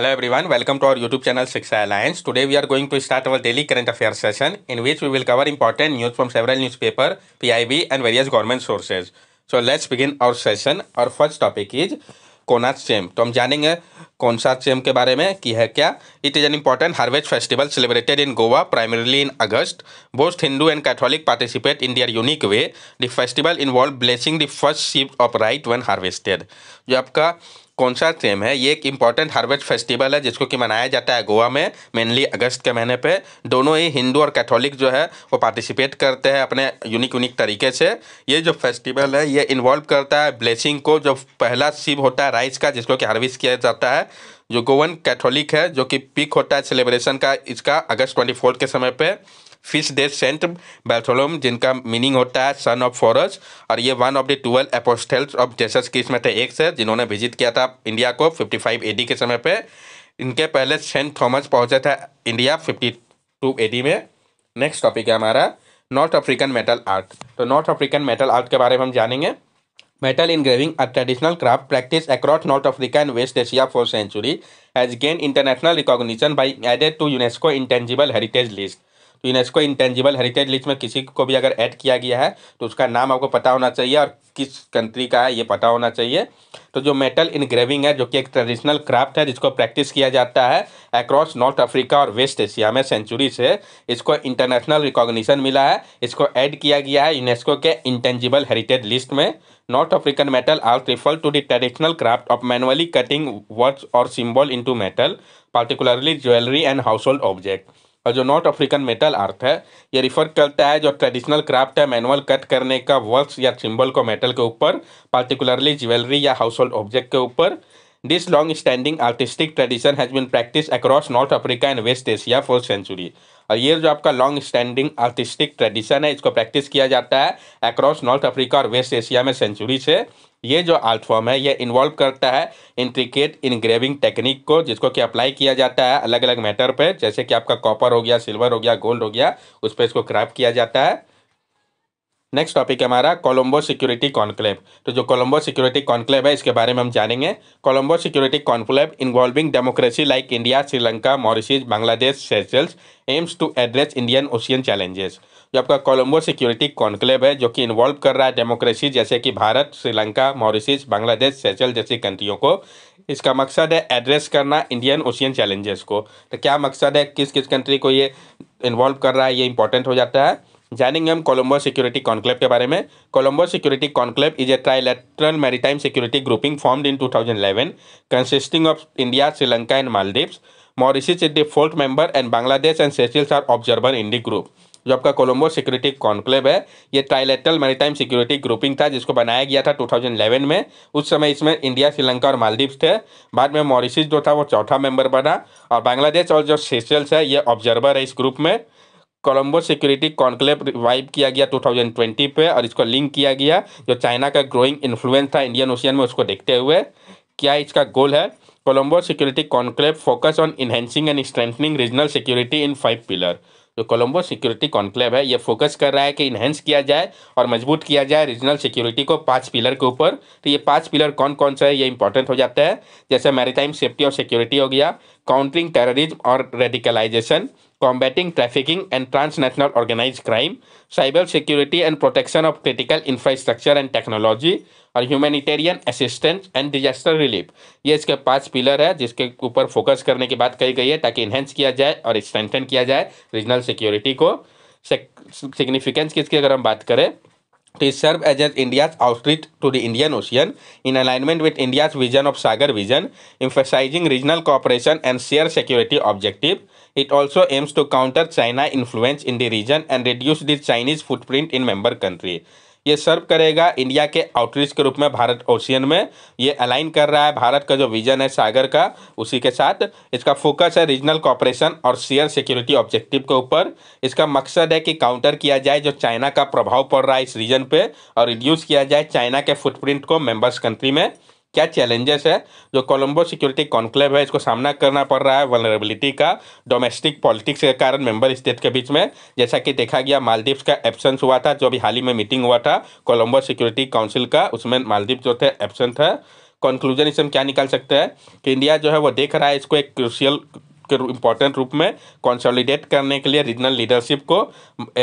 Hello everyone, welcome to our YouTube channel Shiksha Alliance. Today we are going to start our daily current affairs session in which we will cover important news from several newspaper, PIB and various government sources. So let's begin our session. Our first topic is कोनाथ सेम तो हम जानेंगे consortium के बारे में कि है क्या it is an important harvest festival celebrated in Goa primarily in August both Hindu and Catholic participate in their unique way the festival involve blessing the first sheaf of right one harvested जो आपका कौन सा सेम है ये एक important harvest festival है जिसको कि मनाया जाता है गोवा में मेनली अगस्त के महीने पे दोनों ही हिंदू और कैथोलिक जो है वो पार्टिसिपेट करते हैं अपने यूनिक यूनिक तरीके से ये जो फेस्टिवल है ये इन्वॉल्व करता है ब्लेसिंग को जो पहला शिव होता है राइस का जिसको कि हार्वेस्ट किया जाता है जो गोवन कैथोलिक है जो कि पिक होता है सेलिब्रेशन का इसका अगस्त ट्वेंटी के समय पे फिश डे सेंट बैथोलोम जिनका मीनिंग होता है सन ऑफ फॉरस और ये one of the twelve apostles of Jesus की इसमें थे एक से जिन्होंने विजिट किया था इंडिया को 55 एडी के समय पे इनके पहले सेंट थॉमस पहुंचे थे इंडिया 52 एडी में नेक्स्ट टॉपिक है हमारा नॉर्थ अफ्रीकन मेटल आर्ट तो नॉर्थ अफ्रीकन मेटल आर्ट के बारे में हम जानेंगे Metal engraving, a traditional craft practiced across North Africa and West Asia for centuries, has gained international recognition by added to UNESCO Intangible Heritage List. तो UNESCO intangible heritage list में किसी को भी अगर ऐड किया गया है तो उसका नाम आपको पता होना चाहिए और किस कंट्री का है ये पता होना चाहिए तो जो मेटल इनग्रेविंग है जो कि एक ट्रेडिशनल क्राफ्ट है जिसको प्रैक्टिस किया जाता है अक्रॉस नॉर्थ अफ्रीका और वेस्ट एशिया में सेंचुरी से इसको इंटरनेशनल रिकॉग्निशन मिला है इसको ऐड किया गया है यूनेस्को के इंटेंजिबल हेरिटेज लिस्ट में North African metal are refer to the traditional craft of manually cutting words और symbol to metal jewellery and household object और जो नॉर्थ अफ्रीकन मेटल आर्थ है ये रिफर करता है जो ट्रेडिशनल क्राफ्ट है मैनुअल कट करने का वर्क्स या सिंबल को मेटल के ऊपर पार्टिकुलरली ज्वेलरी या हाउस होल्ड ऑब्जेक्ट के ऊपर This long-standing artistic tradition has been practiced across North Africa and West Asia for century और ये जो आपका लॉन्ग स्टैंडिंग आर्टिस्टिक ट्रेडिशन है इसको प्रैक्टिस किया जाता है अक्रॉस नॉर्थ अफ्रीका और वेस्ट एशिया में सेंचुरी से ये जो आर्ट फॉर्म है ये इन्वॉल्व करता है इंट्रिकेट इनग्रेविंग टेक्निक को जिसको कि अप्लाई किया जाता है अलग अलग मैटर पे जैसे कि आपका कॉपर हो गया सिल्वर हो गया गोल्ड हो गया उस पर इसको क्राफ्ट किया जाता है नेक्स्ट टॉपिक हमारा कोलंबो सिक्योरिटी कॉन्क्लेव तो जो कोलंबो सिक्योरिटी कॉन्क्लेव है इसके बारे में हम जानेंगे Colombo security conclave involving democracy like India Sri Lanka Mauritius Bangladesh Seychelles aims to address Indian Ocean challenges जो आपका कोलंबो सिक्योरिटी कॉन्क्लेव है जो कि इन्वॉल्व कर रहा है डेमोक्रेसी जैसे कि भारत श्रीलंका मॉरिशस बांग्लादेश सेशल जैसी कंट्रियों को इसका मकसद है एड्रेस करना इंडियन ओशियन चैलेंजेस को तो क्या मकसद है किस किस कंट्री को ये इन्वॉल्व कर रहा है ये इंपॉर्टेंट हो जाता है जानेंगे हम कोलंबो सिक्योरिटी कॉन्क्लेव के बारे में Colombo security conclave is a trilateral maritime security grouping form in 2011 consisting of India Sri Lanka and Maldives Mauritius is the fourth member and Bangladesh and Seychelles are observer in the group जो आपका कोलंबो सिक्योरिटी कॉन्क्लेव है ये trilateral maritime security grouping था जिसको बनाया गया था 2011 में उस समय इसमें इंडिया श्रीलंका और मालदीव्स थे बाद में मॉरिशिस जो था वो चौथा मेंबर बना और बांग्लादेश और जो सेशल्स है ये ऑब्जर्वर है इस ग्रुप में कोलंबो सिक्योरिटी कॉन्क्लेव रिवाइव किया गया 2020 पे और इसको लिंक किया गया जो चाइना का ग्रोइंग इन्फ्लुएंस था इंडियन ओशियन में उसको देखते हुए क्या इसका गोल है Colombo security conclave focus on enhancing and strengthening regional security in five pillar जो कोलंबो सिक्योरिटी कॉन्क्लेव है ये फोकस कर रहा है कि इन्हेंस किया जाए और मजबूत किया जाए रीजनल सिक्योरिटी को पांच पिलर के ऊपर तो ये पांच पिलर कौन कौन सा है ये इंपॉर्टेंट हो जाता है जैसे मैरीटाइम सेफ्टी और सिक्योरिटी हो गया काउंटरिंग टेररिज्म और radicalisation combating trafficking and transnational organized crime, cyber security and protection of critical infrastructure and technology, और humanitarian assistance and disaster relief ये इसके पांच पिलर है जिसके ऊपर फोकस करने की बात कही गई है ताकि इन्हेंस किया जाए और स्ट्रेंथन किया जाए रीजनल सिक्योरिटी को सिग्निफिकेंस किसकी अगर हम बात करें It serve as India's outreach to the Indian Ocean in alignment with India's vision of Sagar Vision, emphasizing regional cooperation and shared security objective. It also aims to counter China influence in the region and reduce the Chinese footprint in member countries. ये सर्व करेगा India के outreach के रूप में Bharat ocean में ये align कर रहा है भारत का जो विजन है सागर का उसी के साथ इसका फोकस है रीजनल कॉपरेशन और शेयर सिक्योरिटी ऑब्जेक्टिव के ऊपर इसका मकसद है कि काउंटर किया जाए जो चाइना का प्रभाव पड़ रहा है इस रीजन पर और रिड्यूस किया जाए चाइना के फुटप्रिंट को मेम्बर्स कंट्री में क्या चैलेंजेस है जो कोलंबो सिक्योरिटी कॉन्क्लेव है इसको सामना करना पड़ रहा है वनरेबिलिटी का डोमेस्टिक पॉलिटिक्स के कारण मेंबर स्टेट के बीच में जैसा कि देखा गया मालदीव्स का एब्सेंस हुआ था जो अभी हाल ही में मीटिंग हुआ था कोलंबो सिक्योरिटी काउंसिल का उसमें मालदीव जो थे एबसेंट है कंक्लूजन इसमें क्या निकाल सकते हैं कि इंडिया जो है वो देख रहा है इसको एक क्रूशियल के इम्पोर्टेंट रूप में कंसोलिडेट करने के लिए रीजनल लीडरशिप को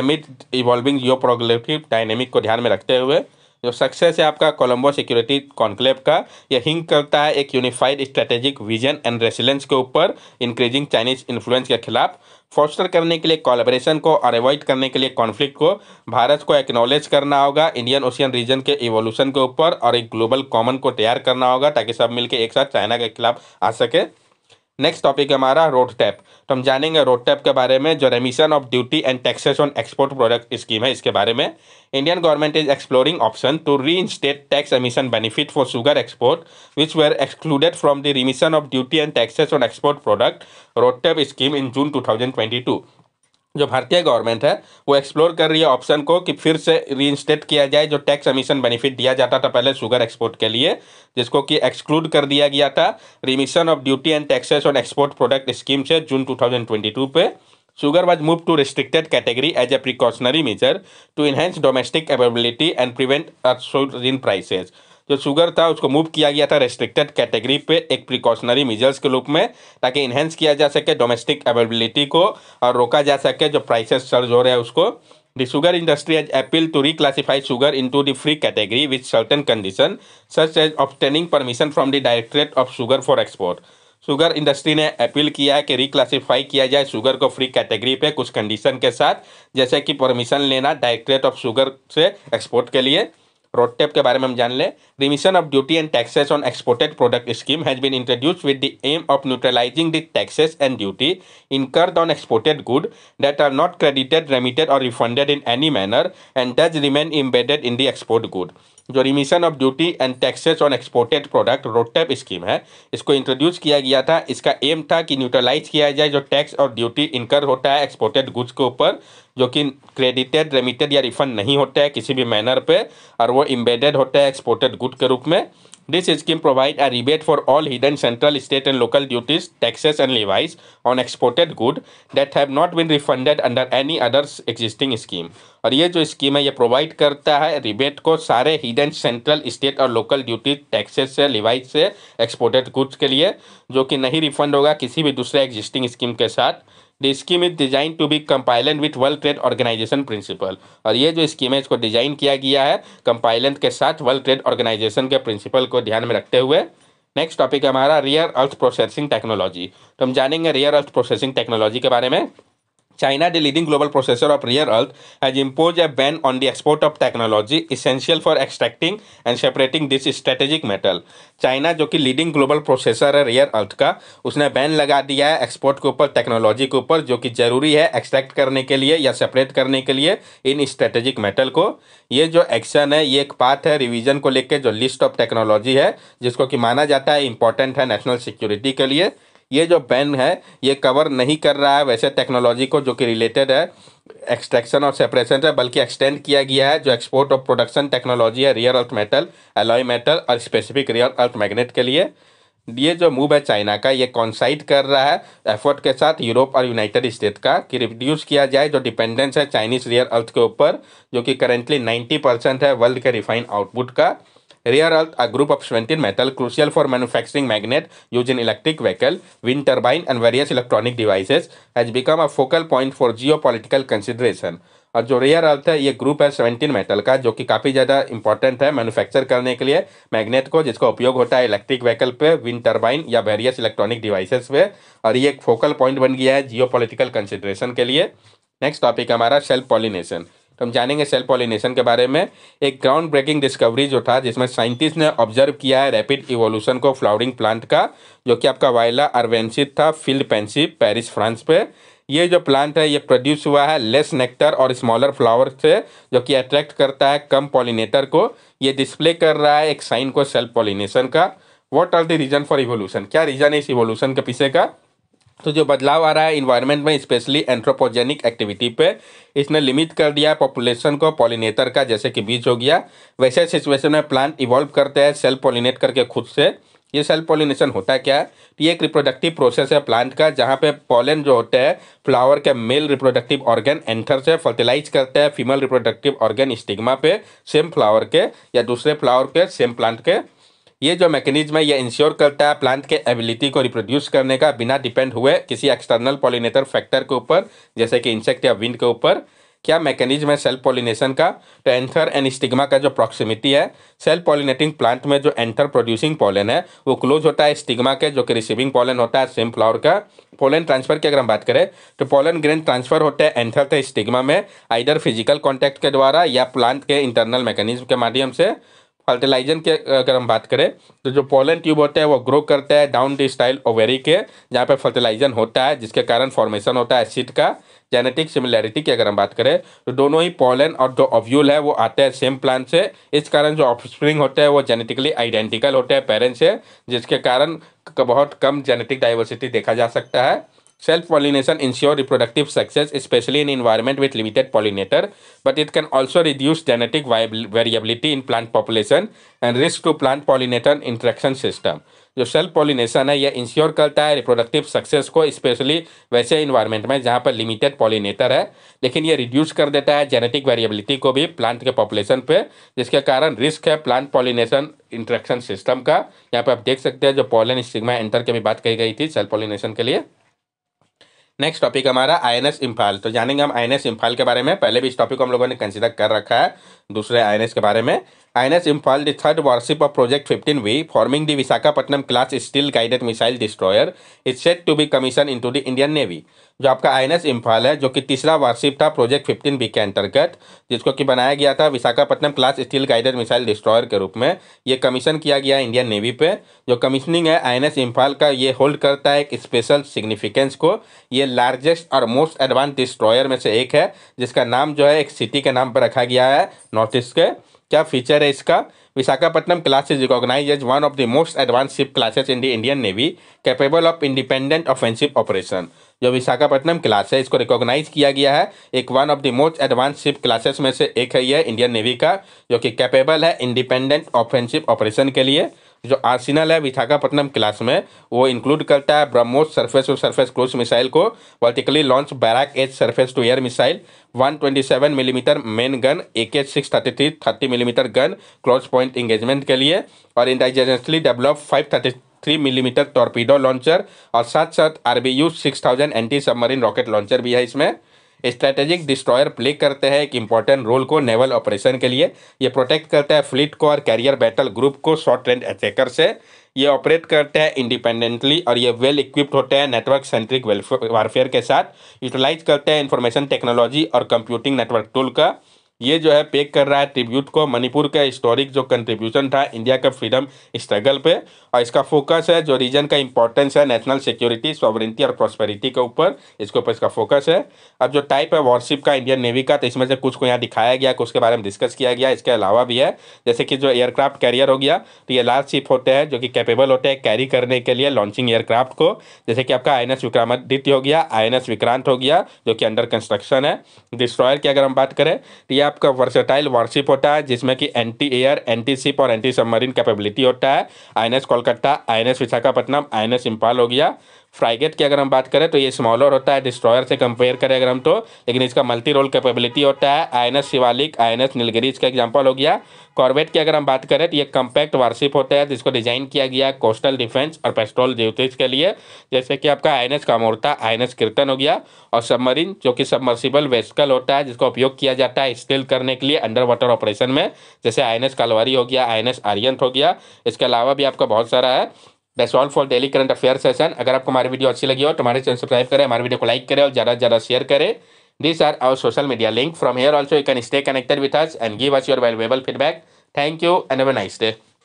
amid evolving geo progressive dynamic को ध्यान में रखते हुए जो सक्सेस है आपका कोलंबो सिक्योरिटी कॉन्क्लेव का यह हिंक करता है एक unified strategic vision and resilience के ऊपर इंक्रीजिंग चाइनीज इन्फ्लुएंस के खिलाफ फोस्टर करने के लिए कोलेबरेशन को और अवॉइड करने के लिए कॉन्फ्लिक्ट को भारत को एक्नॉलेज करना होगा इंडियन ओशियन रीजन के इवोल्यूशन के ऊपर और एक ग्लोबल कॉमन को तैयार करना होगा ताकि सब मिलकर एक साथ चाइना के खिलाफ आ सके नेक्स्ट टॉपिक हमारा रोड टैप तो हम जानेंगे रोड टैप के बारे में जो remission of duty and taxes on export product scheme है इसके बारे में Indian government is exploring option to reinstate tax emission benefit for sugar export which were excluded from the remission of duty and taxes on export product RoDTEP scheme in June two जो भारतीय government है वो explore कर रही है option को कि फिर से रीइंस्टेट किया जाए जो टैक्स एमिशन बेनिफिट दिया जाता था पहले शुगर एक्सपोर्ट के लिए जिसको कि एक्सक्लूड कर दिया गया था remission of duty and taxes on export product scheme से जून 2022 पे sugar was move to restricted category as a precautionary measure to enhance domestic availability and prevent in prices जो शुगर था उसको मूव किया गया था रेस्ट्रिक्टेड कैटेगरी पे एक प्रिकॉशनरी मेजर्स के रूप में ताकि इन्हेंस किया जा सके डोमेस्टिक अवेलेबिलिटी को और रोका जा सके जो प्राइसेस सर्ज हो रहे हैं उसको sugar industry has appeal to reclassify sugar into the free category with certain condition such as of permission from the directorate of sugar for export sugar industry ने अपील किया है कि रिक्लासीफाई किया जाए शुगर को फ्री कैटेगरी पे कुछ कंडीशन के साथ जैसे कि परमिशन लेना डायरेक्ट्रेट ऑफ शुगर से एक्सपोर्ट के लिए रोडटेप के बारे में हम जान लें remission of duty and taxes on exported product scheme has been introduce with the aim of neutralising the taxes and duty incurred on exported good that are not credited remitted और refunded in any manner and does remain embedded in the export good जो remission of duty and taxes on exported product RoDTEP scheme है इसको introduce किया गया था इसका M था कि न्यूट्रलाइज किया जाए जो टैक्स और ड्यूटी इनकर होता है एक्सपोर्टेड गुड्स के ऊपर जो कि क्रेडिटेड रेमिटेड या रिफंड नहीं होता है किसी भी मैनर पे और वो इम्बेडेड होता है एक्सपोर्टेड गुड के रूप में This scheme provides a rebate for all hidden central, state and local duties, taxes and levies on exported good that have not been refunded under any other existing scheme. और ये जो scheme है ये provide करता है rebate को सारे hidden central state और लोकल ड्यूटी टैक्सेस से लिवाइज से एक्सपोर्टेड गुड्स के लिए जो कि नहीं रिफंड होगा किसी भी दूसरे एग्जिस्टिंग स्कीम के साथ the scheme is design to be compliant with World Trade Organization principle और ये जो स्कीम है इसको डिजाइन किया गया है कंपाइलेंट के साथ वर्ल्ड ट्रेड ऑर्गेनाइजेशन के प्रिंसिपल को ध्यान में रखते हुए नेक्स्ट टॉपिक है हमारा रियर अर्थ प्रोसेसिंग टेक्नोलॉजी तो हम जानेंगे रियर अर्थ प्रोसेसिंग टेक्नोलॉजी के बारे में China the leading global processor of rare earth has impose a ban on the export of technology essential for extracting and separating this strategic metal China जो कि leading global processor है rare earth का उसने ban लगा दिया है export के ऊपर टेक्नोलॉजी के ऊपर जो कि ज़रूरी है एक्सट्रैक्ट करने के लिए या सेपरेट करने के लिए इन स्ट्रेटेजिक मेटल को ये जो एक्शन है ये एक पार्ट है रिविजन को लेकर जो लिस्ट ऑफ टेक्नोलॉजी है जिसको कि माना जाता है इंपॉर्टेंट है नेशनल सिक्योरिटी के लिए ये जो बैन है ये कवर नहीं कर रहा है वैसे टेक्नोलॉजी को जो कि रिलेटेड है एक्सट्रैक्शन और सेपरेशन से बल्कि एक्सटेंड किया गया है जो एक्सपोर्ट और प्रोडक्शन टेक्नोलॉजी है rare earth metal alloy metal और स्पेसिफिक रियर अर्थ मैग्नेट के लिए ये जो मूव है चाइना का ये कॉन्साइड कर रहा है एफर्ट के साथ यूरोप और यूनाइटेड स्टेट का कि रिड्यूस किया जाए जो डिपेंडेंस है चाइनीज़ रियर अर्थ के ऊपर जो कि करेंटली नाइन्टी परसेंट है वर्ल्ड के रिफाइन आउटपुट का Rare earth, a group of strontian metal crucial for manufacturing magnet used in electric vehicle, wind turbine and various electronic devices, has become a focal point for geopolitical consideration. और जो rare earth है ये group है seventeen metal का जो कि काफ़ी ज़्यादा इंपॉर्टेंट है मैन्युफैक्चर करने के लिए मैग्नेट को जिसका उपयोग होता है इलेक्ट्रिक व्हीकल पे विंड टर्बाइन या वेरियस इलेक्ट्रॉनिक डिवाइसेस पे और ये एक फोकल पॉइंट बन गया है जियो कंसिडरेशन के लिए नेक्स्ट टॉपिक हमारा सेल्फ पॉलिनेशन तो हम जानेंगे सेल पॉलिनेशन के बारे में एक ग्राउंड ब्रेकिंग डिस्कवरी जो था जिसमें साइंटिस्ट ने ऑब्जर्व किया है रैपिड इवोल्यूशन को फ्लावरिंग प्लांट का जो कि आपका वायला अरवेंसिड था फील्ड पेंसी पेरिस फ्रांस पे ये जो प्लांट है ये प्रोड्यूस हुआ है लेस नेक्टर और स्मॉलर फ्लावर से जो कि अट्रैक्ट करता है कम पॉलिनेटर को ये डिस्प्ले कर रहा है एक साइन को सेल्फ पॉलिनेशन का what are the reason for evolution क्या रीजन है इस इवोल्यूशन के पीछे का तो जो बदलाव आ रहा है इन्वायरमेंट में स्पेशली एंथ्रोपोजेनिक एक्टिविटी पे इसने लिमिट कर दिया पॉपुलेशन को पॉलिनेटर का जैसे कि बीज हो गया वैसे सिचुएशन में प्लांट इवॉल्व करते हैं सेल्फ पॉलिनेट करके खुद से ये सेल्फ पॉलिनेशन होता है क्या है तो ये एक रिप्रोडक्टिव प्रोसेस है प्लांट का जहाँ पे पॉलन जो होते हैं फ्लावर के मेल रिप्रोडक्टिव ऑर्गन एंथर से फर्टिलाइज करते हैं फीमेल रिप्रोडक्टिव ऑर्गन स्टिग्मा पे सेम फ्लावर के या दूसरे फ्लावर पे सेम प्लांट के ये जो मैकेनिज्म है ये इंश्योर करता है प्लांट के एबिलिटी को रिप्रोड्यूस करने का बिना डिपेंड हुए किसी एक्सटर्नल पॉलिनेटर फैक्टर के ऊपर जैसे कि इंसेक्ट या विंड के ऊपर क्या मैकेनिज्म है सेल्फ पॉलिनेशन का तो एंथर एंड स्टिग्मा का जो प्रॉक्सिमिटी है सेल्फ पॉलिनेटिंग प्लांट में जो एंथर प्रोड्यूसिंग पॉलन है वो क्लोज होता है स्टिग्मा के जो कि रिसीविंग पॉलन होता है सेम फ्लावर का पोलन ट्रांसफर की अगर हम बात करें तो पोलन ग्रेन ट्रांसफर होते हैं एंथर से स्टिग्मा में आइडर फिजिकल कॉन्टैक्ट के द्वारा या प्लांट के इंटरनल मैकेनिज्म के माध्यम से फर्टिलाइजन के अगर हम बात करें तो जो पोलन ट्यूब होता है वो ग्रो करता है डाउन द स्टाइल ओवेरी के जहाँ पे फर्टिलाइजन होता है जिसके कारण फॉर्मेशन होता है एसिड का जेनेटिक सिमिलैरिटी की अगर हम बात करें तो दोनों ही पोलन और जो ऑव्यूल है वो आते हैं सेम प्लांट से इस कारण जो ऑफस्प्रिंग होते हैं वो जेनेटिकली आइडेंटिकल होते हैं पेरेंट्स से जिसके कारण बहुत कम जेनेटिक डाइवर्सिटी देखा जा सकता है Self-pollination ensure reproductive success, especially in environment with limited pollinator, but it can also reduce genetic variability in plant population and risk to plant pollinator interaction system. जो सेल्फ पॉलिनेशन है यह ensure करता है reproductive success को specially वैसे environment में जहाँ पर लिमिटेड पॉलिनेटर है लेकिन ये रिड्यूस कर देता है जेनेटिक वेरिएबिलिटी को भी प्लांट के पॉपुलेशन पे जिसके कारण रिस्क है प्लांट पॉलिनेशन इंट्रैक्शन सिस्टम का यहाँ पर आप देख सकते हैं जो पॉलन स्टिग्मा एंटर की भी बात कही गई थी सेल्फ पॉलिनेशन के लिए नेक्स्ट टॉपिक हमारा आई एन एस इम्फाल तो जानेंगे हम आई एन एस इम्फाल के बारे में पहले भी इस टॉपिक को हम लोगों ने कंसिडर कर रखा है दूसरे आई एन एस के बारे में the third the of project fifteen we forming the Visakhapatnam class steel guided missile destroyer is set to be commission into the Indian navy जो आपका आई एन इम्फाल है जो कि तीसरा वार्षिप था प्रोजेक्ट फिफ्टीन बी के अंतर्गत जिसको कि बनाया गया था Visakhapatnam class steel guided missile destroyer के रूप में ये कमीशन किया गया इंडियन नेवी पे जो कमीशनिंग है आई एन इम्फाल का ये होल्ड करता है एक स्पेशल सिग्निफिकेंस को ये लार्जेस्ट और मोस्ट एडवांस डिस्ट्रॉयर में से एक है जिसका नाम जो है एक सिटी के नाम पर रखा गया है नॉर्थ ईस्ट के क्या फीचर है इसका Visakhapatnam class is recognise as one of the most advance ship classes in the Indian navy capable of independent offensive operation जो विशाखापट्टनम क्लास है इसको रिकॉग्नाइज किया गया है एक one of the most advance ship classes में से एक है यह इंडियन नेवी का जो कि कैपेबल है इंडिपेंडेंट ऑफेंसिव ऑपरेशन के लिए जो आर्सिनल है विशाखापट्टनम क्लास में वो इंक्लूड करता है BrahMos surface to surface cruise missile को vertically launch Barak H surface to air missile 127 millimetre main gun A K six thirty three thirty millimetre gun close point engagement के लिए और intelligently develop five thirty three millimetre torpedo launcher और साथ साथ R B U six thousand anti submarine rocket launcher भी है इसमें strategic destroyer play करते हैं एक इंपॉर्टेंट रोल को नेवल ऑपरेशन के लिए ये प्रोटेक्ट करता है फ्लीट को और कैरियर बैटल ग्रुप को शॉर्ट रेंज अटैकर से ये ऑपरेट करते हैं इंडिपेंडेंटली और ये वेल इक्विप्ड होते हैं नेटवर्क सेंट्रिक वारफेयर के साथ यूटिलाइज करते हैं इंफॉर्मेशन टेक्नोलॉजी और कंप्यूटिंग नेटवर्क टूल का ये जो है पेक कर रहा है ट्रिब्यूट को मणिपुर का हिस्टोरिक जो कंट्रीब्यूशन था इंडिया का फ्रीडम स्ट्रगल पे और इसका फोकस है जो रीजन का इंपॉर्टेंस है नेशनल सिक्योरिटी सॉवरिटी और प्रॉस्पेरिटी के ऊपर इसके ऊपर इसका फोकस है अब जो टाइप है वॉरशिप का इंडियन नेवी का तो इसमें से कुछ को यहाँ दिखाया गया कुछ के बारे में डिस्कस किया गया इसके अलावा भी है जैसे कि जो एयरक्राफ्ट कैरियर हो गया तो ये लार्ज शिप होते हैं जो कि कैपेबल होते हैं कैरी करने के लिए लॉन्चिंग एयरक्राफ्ट को जैसे कि आपका आई एन विक्रमादित्य हो गया आई विक्रांत हो गया जो कि अंडर कंस्ट्रक्शन है डिस्ट्रॉयर की अगर हम बात करें तो यह आपका वर्सेटाइल वारशिप होता है जिसमें कि एंटी एयर एंटी शिप और एंटी सबमरीन कैपेबिलिटी होता है I N S Kolkata I N S Visakhapatnam I N S Imphal हो गया फ्राइगेट की अगर हम बात करें तो ये स्मॉलर होता है डिस्ट्रॉयर से कंपेयर करें अगर हम तो लेकिन इसका मल्टी रोल कैपेबिलिटी होता है I N S Shivalik I N S Nilgiri इसका एग्जाम्पल हो गया कॉर्बेट की अगर हम बात करें तो ये कम्पैक्ट वारशिप होता है जिसको डिजाइन किया गया कोस्टल डिफेंस और पेस्ट्रोल ज्योतिष के लिए जैसे कि आपका I N S Kamorta I N S Kiltan हो गया और सबमरीन जो कि सबमर्सिबल वेस्कल होता है जिसका उपयोग किया जाता है स्टिल करने के लिए अंडर वाटर ऑपरेशन में जैसे आई एन एस कालवारी हो गया आई एन एस आर्यंत हो गया इसके अलावा भी आपका बहुत सारा है that's all for daily current affair session अगर आपको हमारी वीडियो अच्छी लगी हो तो हमारे चैनल सब्सक्राइब करें हमारे वीडियो को लाइक करें और ज़्यादा से ज़्यादा शेयर करें this are our social media link from here also you can stay connected with us and give us your valuable feedback thank you and have a nice day